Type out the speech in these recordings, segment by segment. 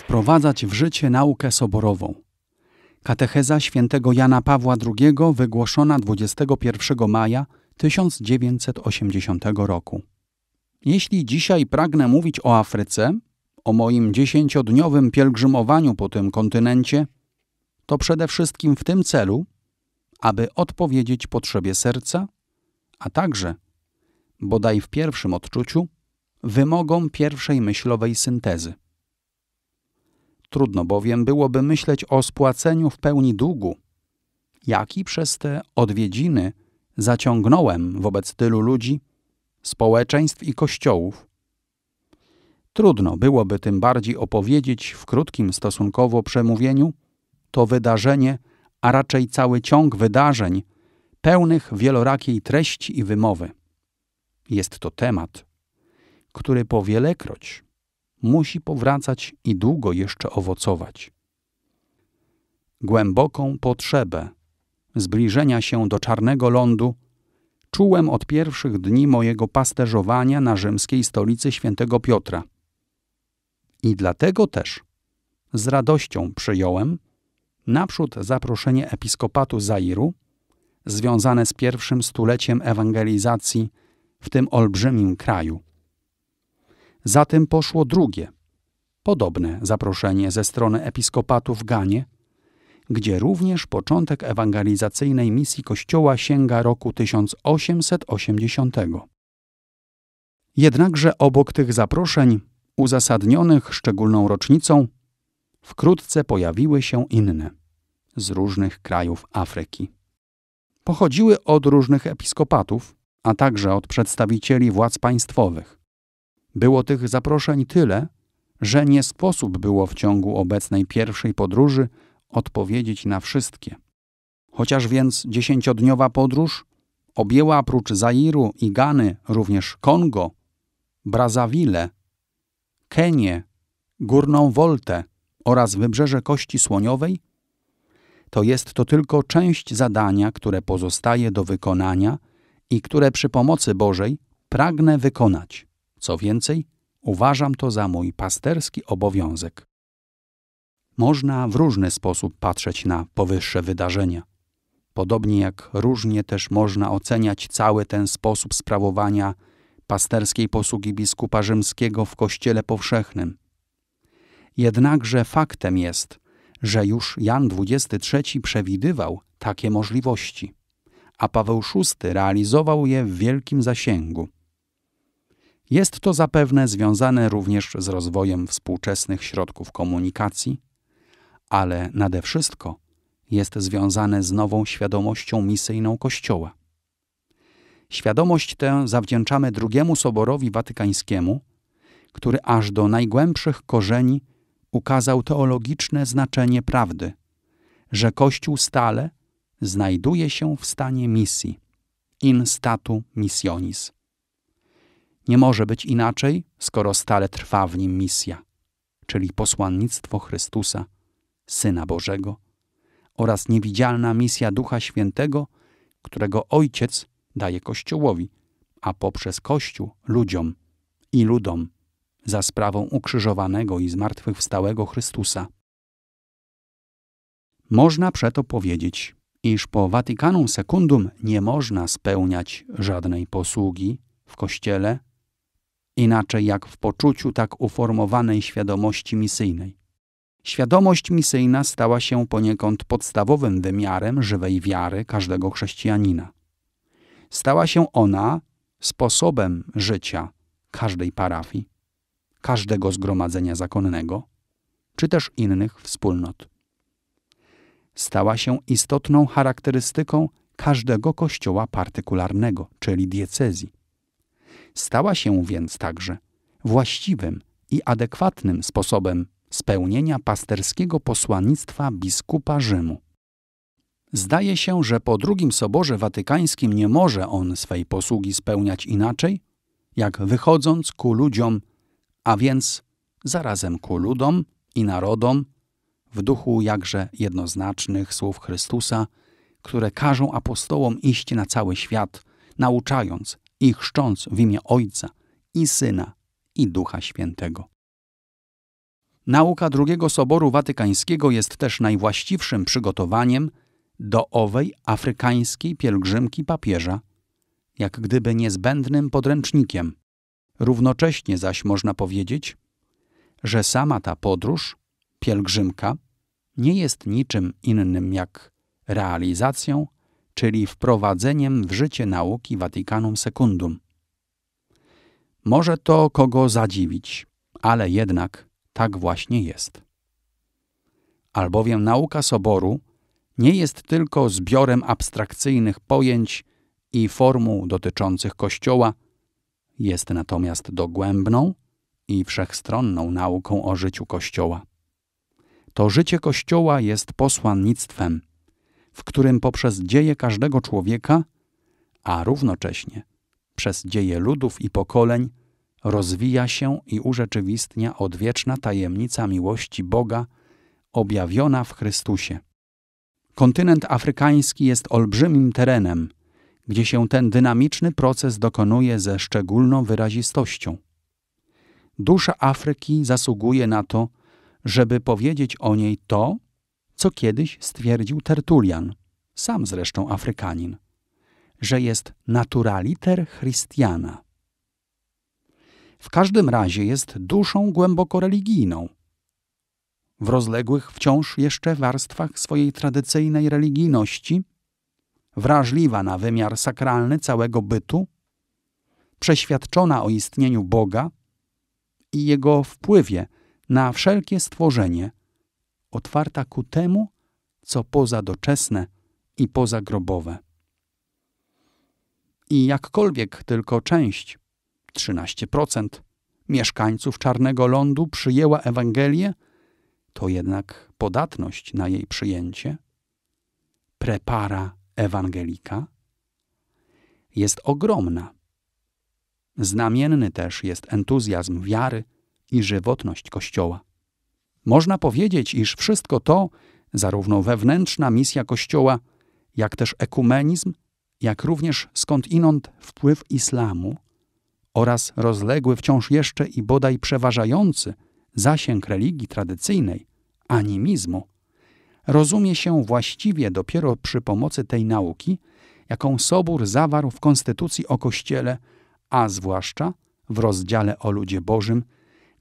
wprowadzać w życie naukę soborową. Katecheza świętego Jana Pawła II wygłoszona 21 maja 1980 roku. Jeśli dzisiaj pragnę mówić o Afryce, o moim dziesięciodniowym pielgrzymowaniu po tym kontynencie, to przede wszystkim w tym celu, aby odpowiedzieć potrzebie serca, a także, bodaj w pierwszym odczuciu, wymogom pierwszej myślowej syntezy. Trudno bowiem byłoby myśleć o spłaceniu w pełni długu, jaki przez te odwiedziny zaciągnąłem wobec tylu ludzi, społeczeństw i kościołów. Trudno byłoby tym bardziej opowiedzieć w krótkim stosunkowo przemówieniu to wydarzenie, a raczej cały ciąg wydarzeń, pełnych wielorakiej treści i wymowy. Jest to temat, który powielekroć musi powracać i długo jeszcze owocować. Głęboką potrzebę zbliżenia się do czarnego lądu czułem od pierwszych dni mojego pasterzowania na rzymskiej stolicy świętego Piotra. I dlatego też z radością przyjąłem naprzód zaproszenie episkopatu Zairu, związane z pierwszym stuleciem ewangelizacji w tym olbrzymim kraju – za tym poszło drugie, podobne zaproszenie ze strony episkopatu w Ganie, gdzie również początek ewangelizacyjnej misji Kościoła sięga roku 1880. Jednakże obok tych zaproszeń, uzasadnionych szczególną rocznicą, wkrótce pojawiły się inne z różnych krajów Afryki. Pochodziły od różnych episkopatów, a także od przedstawicieli władz państwowych. Było tych zaproszeń tyle, że nie sposób było w ciągu obecnej pierwszej podróży odpowiedzieć na wszystkie. Chociaż więc dziesięciodniowa podróż objęła prócz Zairu i Gany również Kongo, Brazzaville, Kenię, Górną Woltę oraz wybrzeże Kości Słoniowej, to jest to tylko część zadania, które pozostaje do wykonania i które przy pomocy Bożej pragnę wykonać. Co więcej, uważam to za mój pasterski obowiązek. Można w różny sposób patrzeć na powyższe wydarzenia. Podobnie jak różnie też można oceniać cały ten sposób sprawowania pasterskiej posługi biskupa rzymskiego w Kościele Powszechnym. Jednakże faktem jest, że już Jan XXIII przewidywał takie możliwości, a Paweł VI realizował je w wielkim zasięgu. Jest to zapewne związane również z rozwojem współczesnych środków komunikacji, ale nade wszystko jest związane z nową świadomością misyjną Kościoła. Świadomość tę zawdzięczamy drugiemu Soborowi Watykańskiemu, który aż do najgłębszych korzeni ukazał teologiczne znaczenie prawdy, że Kościół stale znajduje się w stanie misji, in statu missionis nie może być inaczej, skoro stale trwa w nim misja, czyli posłannictwo Chrystusa, Syna Bożego, oraz niewidzialna misja Ducha Świętego, którego Ojciec daje Kościołowi, a poprzez Kościół ludziom i ludom za sprawą ukrzyżowanego i zmartwychwstałego Chrystusa. Można przeto powiedzieć, iż po Watykanum Secundum nie można spełniać żadnej posługi w Kościele inaczej jak w poczuciu tak uformowanej świadomości misyjnej. Świadomość misyjna stała się poniekąd podstawowym wymiarem żywej wiary każdego chrześcijanina. Stała się ona sposobem życia każdej parafii, każdego zgromadzenia zakonnego, czy też innych wspólnot. Stała się istotną charakterystyką każdego kościoła partykularnego, czyli diecezji stała się więc także właściwym i adekwatnym sposobem spełnienia pasterskiego posłannictwa biskupa Rzymu. Zdaje się, że po drugim soborze watykańskim nie może on swej posługi spełniać inaczej, jak wychodząc ku ludziom, a więc zarazem ku ludom i narodom, w duchu jakże jednoznacznych słów Chrystusa, które każą apostołom iść na cały świat, nauczając, i chrzcząc w imię Ojca i Syna i Ducha Świętego. Nauka drugiego Soboru Watykańskiego jest też najwłaściwszym przygotowaniem do owej afrykańskiej pielgrzymki papieża, jak gdyby niezbędnym podręcznikiem. Równocześnie zaś można powiedzieć, że sama ta podróż, pielgrzymka, nie jest niczym innym jak realizacją czyli wprowadzeniem w życie nauki Watykanum Secundum. Może to kogo zadziwić, ale jednak tak właśnie jest. Albowiem nauka soboru nie jest tylko zbiorem abstrakcyjnych pojęć i formuł dotyczących Kościoła, jest natomiast dogłębną i wszechstronną nauką o życiu Kościoła. To życie Kościoła jest posłannictwem – w którym poprzez dzieje każdego człowieka, a równocześnie przez dzieje ludów i pokoleń, rozwija się i urzeczywistnia odwieczna tajemnica miłości Boga, objawiona w Chrystusie. Kontynent afrykański jest olbrzymim terenem, gdzie się ten dynamiczny proces dokonuje ze szczególną wyrazistością. Dusza Afryki zasługuje na to, żeby powiedzieć o niej to, co kiedyś stwierdził Tertulian, sam zresztą Afrykanin, że jest naturaliter Christiana. W każdym razie jest duszą głęboko religijną. W rozległych wciąż jeszcze warstwach swojej tradycyjnej religijności, wrażliwa na wymiar sakralny całego bytu, przeświadczona o istnieniu Boga i jego wpływie na wszelkie stworzenie – otwarta ku temu, co poza doczesne i poza grobowe. I jakkolwiek tylko część, 13%, mieszkańców Czarnego Lądu przyjęła Ewangelię, to jednak podatność na jej przyjęcie, prepara ewangelika, jest ogromna. Znamienny też jest entuzjazm wiary i żywotność Kościoła. Można powiedzieć, iż wszystko to, zarówno wewnętrzna misja Kościoła, jak też ekumenizm, jak również skądinąd wpływ islamu oraz rozległy wciąż jeszcze i bodaj przeważający zasięg religii tradycyjnej, animizmu, rozumie się właściwie dopiero przy pomocy tej nauki, jaką Sobór zawarł w Konstytucji o Kościele, a zwłaszcza w rozdziale o ludzie Bożym –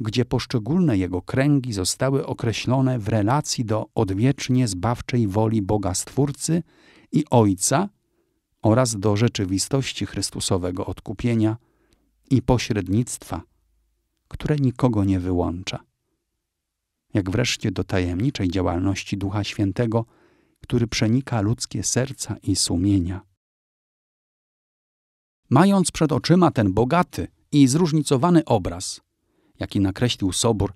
gdzie poszczególne jego kręgi zostały określone w relacji do odwiecznie zbawczej woli Boga Stwórcy i Ojca oraz do rzeczywistości Chrystusowego odkupienia i pośrednictwa, które nikogo nie wyłącza. Jak wreszcie do tajemniczej działalności Ducha Świętego, który przenika ludzkie serca i sumienia. Mając przed oczyma ten bogaty i zróżnicowany obraz, jaki nakreślił Sobór,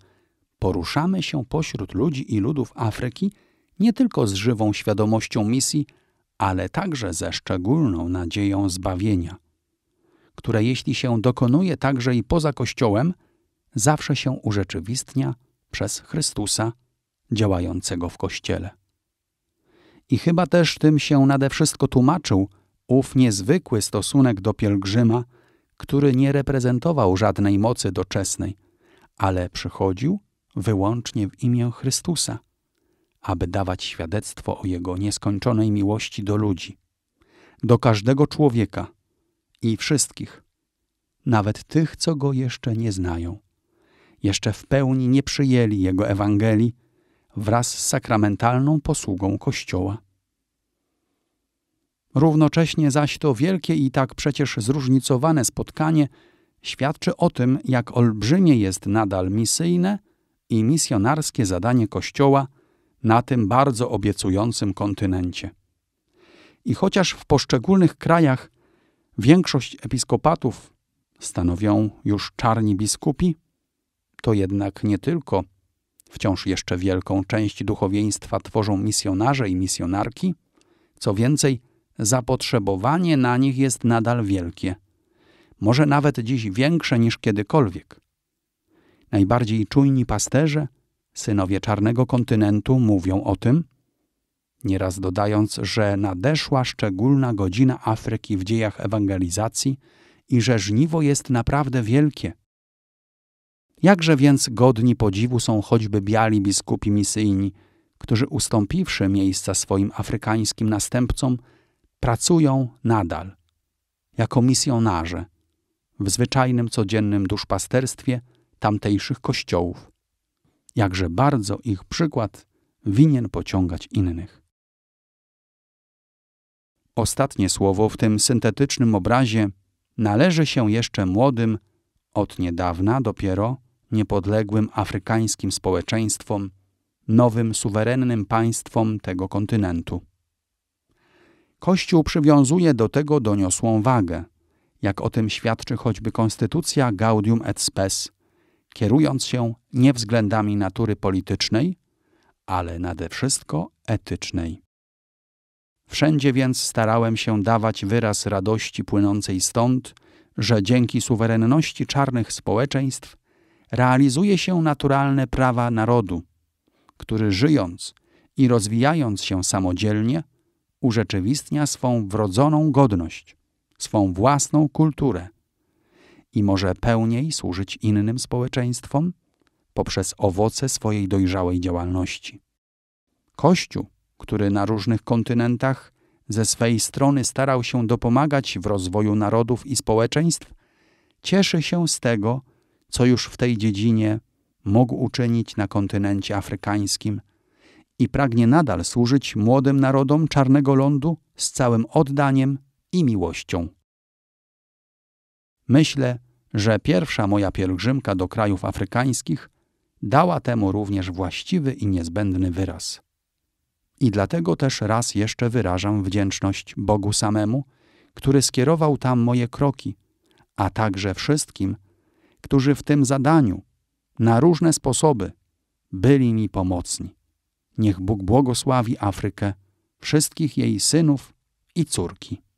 poruszamy się pośród ludzi i ludów Afryki nie tylko z żywą świadomością misji, ale także ze szczególną nadzieją zbawienia, które jeśli się dokonuje także i poza Kościołem, zawsze się urzeczywistnia przez Chrystusa działającego w Kościele. I chyba też tym się nade wszystko tłumaczył ów niezwykły stosunek do pielgrzyma, który nie reprezentował żadnej mocy doczesnej – ale przychodził wyłącznie w imię Chrystusa, aby dawać świadectwo o Jego nieskończonej miłości do ludzi, do każdego człowieka i wszystkich, nawet tych, co Go jeszcze nie znają, jeszcze w pełni nie przyjęli Jego Ewangelii wraz z sakramentalną posługą Kościoła. Równocześnie zaś to wielkie i tak przecież zróżnicowane spotkanie – świadczy o tym, jak olbrzymie jest nadal misyjne i misjonarskie zadanie Kościoła na tym bardzo obiecującym kontynencie. I chociaż w poszczególnych krajach większość episkopatów stanowią już czarni biskupi, to jednak nie tylko wciąż jeszcze wielką część duchowieństwa tworzą misjonarze i misjonarki, co więcej, zapotrzebowanie na nich jest nadal wielkie – może nawet dziś większe niż kiedykolwiek. Najbardziej czujni pasterze, synowie czarnego kontynentu, mówią o tym, nieraz dodając, że nadeszła szczególna godzina Afryki w dziejach ewangelizacji i że żniwo jest naprawdę wielkie. Jakże więc godni podziwu są choćby biali biskupi misyjni, którzy ustąpiwszy miejsca swoim afrykańskim następcom, pracują nadal jako misjonarze – w zwyczajnym codziennym duszpasterstwie tamtejszych kościołów. Jakże bardzo ich przykład winien pociągać innych. Ostatnie słowo w tym syntetycznym obrazie należy się jeszcze młodym, od niedawna dopiero niepodległym afrykańskim społeczeństwom, nowym suwerennym państwom tego kontynentu. Kościół przywiązuje do tego doniosłą wagę – jak o tym świadczy choćby konstytucja Gaudium et Spes, kierując się nie względami natury politycznej, ale nade wszystko etycznej. Wszędzie więc starałem się dawać wyraz radości płynącej stąd, że dzięki suwerenności czarnych społeczeństw realizuje się naturalne prawa narodu, który żyjąc i rozwijając się samodzielnie, urzeczywistnia swą wrodzoną godność, swą własną kulturę i może pełniej służyć innym społeczeństwom poprzez owoce swojej dojrzałej działalności. Kościół, który na różnych kontynentach ze swej strony starał się dopomagać w rozwoju narodów i społeczeństw, cieszy się z tego, co już w tej dziedzinie mógł uczynić na kontynencie afrykańskim i pragnie nadal służyć młodym narodom czarnego lądu z całym oddaniem i miłością. Myślę, że pierwsza moja pielgrzymka do krajów afrykańskich dała temu również właściwy i niezbędny wyraz. I dlatego też raz jeszcze wyrażam wdzięczność Bogu samemu, który skierował tam moje kroki, a także wszystkim, którzy w tym zadaniu na różne sposoby byli mi pomocni. Niech Bóg błogosławi Afrykę, wszystkich jej synów i córki.